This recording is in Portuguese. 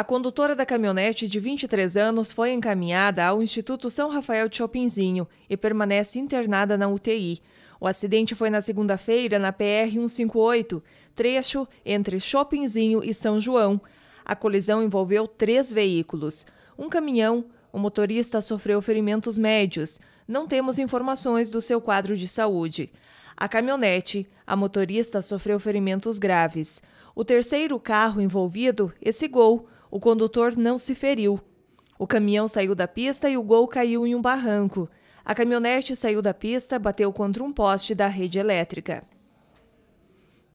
A condutora da caminhonete de 23 anos foi encaminhada ao Instituto São Rafael de Chopinzinho e permanece internada na UTI. O acidente foi na segunda-feira na PR 158, trecho entre Chopinzinho e São João. A colisão envolveu três veículos. Um caminhão, o motorista sofreu ferimentos médios. Não temos informações do seu quadro de saúde. A caminhonete, a motorista sofreu ferimentos graves. O terceiro carro envolvido, esse Gol, o condutor não se feriu. O caminhão saiu da pista e o gol caiu em um barranco. A caminhonete saiu da pista, bateu contra um poste da rede elétrica.